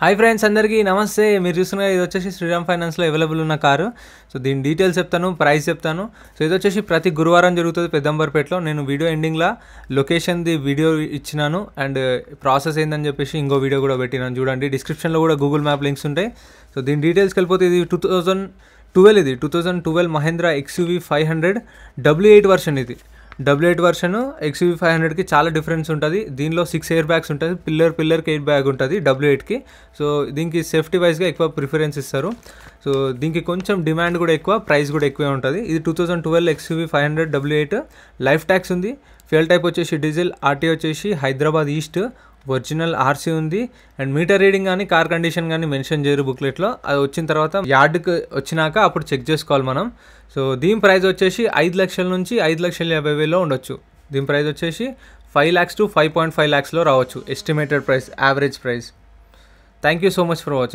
hi friends అందరికీ నమస్తే మీరు చూస్తున్న ఇది వచ్చేసి శ్రీరామ్ ఫైనాన్స్లో అవైలబుల్ ఉన్న కారు సో దీని డీటెయిల్స్ చెప్తాను ప్రైస్ చెప్తాను సో ఇది వచ్చేసి ప్రతి గురువారం జరుగుతుంది పెద్దంబర్పేటలో నేను వీడియో ఎండింగ్లో లొకేషన్ది వీడియో ఇచ్చినాను అండ్ ప్రాసెస్ ఏందని చెప్పేసి ఇంకో వీడియో కూడా పెట్టినాను చూడండి డిస్క్రిప్షన్లో కూడా గూగుల్ మ్యాప్ లింక్స్ ఉంటాయి సో దీని డీటెయిల్స్ వెళ్ళిపోతే ఇది టూ థౌజండ్ ట్వెల్వ్ ఇది two thousand twelve Mahindra XUV five hundred W eight version ఇది W eight version XUV five హండ్రెడ్కి చాలా డిఫరెన్స్ ఉంటుంది దీనిలో సిక్స్ ఎయిర్ బ్యాగ్స్ ఉంటుంది పిల్లర్ పిల్లర్కి ఎయిర్ బ్యాగ్ ఉంటుంది డబుల్ ఎయిట్కి సో దీనికి సేఫ్టీ వైజ్గా ఎక్కువ ప్రిఫరెన్స్ ఇస్తారు సో దీనికి కొంచెం డిమాండ్ కూడా ఎక్కువ ప్రైస్ కూడా ఎక్కువే ఉంటుంది ఇది two thousand twelve XUV five hundred W eight life tax ఉంది ఫ్యూల్ టైప్ వచ్చేసి డీజిల్ ఆర్టీ వచ్చేసి హైదరాబాద్ ఈస్ట్ ఒరిజినల్ ఆర్సీ ఉంది అండ్ మీటర్ రీడింగ్ కానీ కార్ కండిషన్ కానీ మెన్షన్ చేయరు బుక్లెట్లో అది వచ్చిన తర్వాత యార్డ్కి వచ్చినాక అప్పుడు చెక్ చేసుకోవాలి మనం సో దీని ప్రైస్ వచ్చేసి ఐదు లక్షల నుంచి ఐదు లక్షల యాభై వేలో ఉండొచ్చు దీని ప్రైస్ వచ్చేసి five lakhs to five point five ల్యాక్స్లో రావచ్చు estimated price average price thank you so much for watching